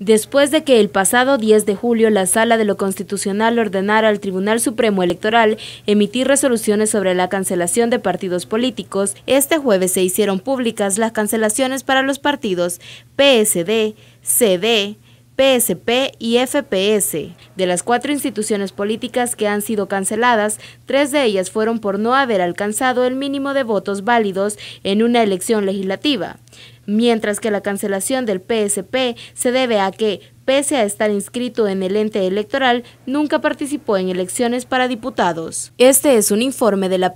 Después de que el pasado 10 de julio la Sala de lo Constitucional ordenara al Tribunal Supremo Electoral emitir resoluciones sobre la cancelación de partidos políticos, este jueves se hicieron públicas las cancelaciones para los partidos PSD, CD, PSP y FPS. De las cuatro instituciones políticas que han sido canceladas, tres de ellas fueron por no haber alcanzado el mínimo de votos válidos en una elección legislativa mientras que la cancelación del PSP se debe a que, pese a estar inscrito en el ente electoral, nunca participó en elecciones para diputados. Este es un informe de la